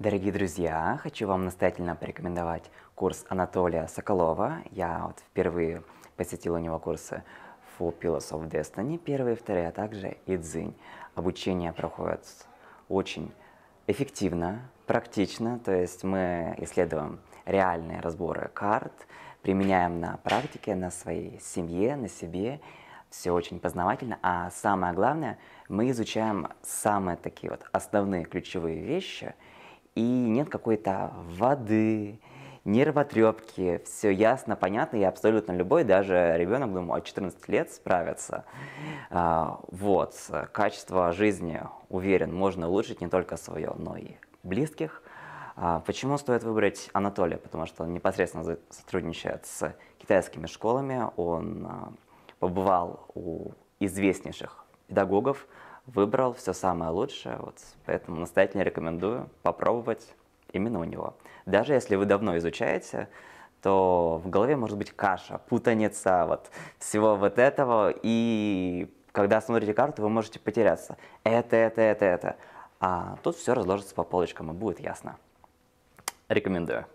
Дорогие друзья, хочу вам настоятельно порекомендовать курс Анатолия Соколова. Я вот впервые посетил у него курсы Four Pillars of Destiny, первые и вторые, а также Идзинь. Обучение проходит очень эффективно, практично, то есть мы исследуем реальные разборы карт, применяем на практике, на своей семье, на себе. Все очень познавательно. А самое главное, мы изучаем самые такие вот основные ключевые вещи – и нет какой-то воды, нервотрепки, все ясно, понятно, и абсолютно любой, даже ребенок, думаю, 14 лет справится. А, вот, качество жизни, уверен, можно улучшить не только свое, но и близких. А, почему стоит выбрать Анатолия? Потому что он непосредственно сотрудничает с китайскими школами, он а, побывал у известнейших педагогов, выбрал все самое лучшее, вот, поэтому настоятельно рекомендую попробовать именно у него. Даже если вы давно изучаете, то в голове может быть каша, путаница, вот всего вот этого, и когда смотрите карту, вы можете потеряться. Это, это, это, это. А тут все разложится по полочкам и будет ясно. Рекомендую.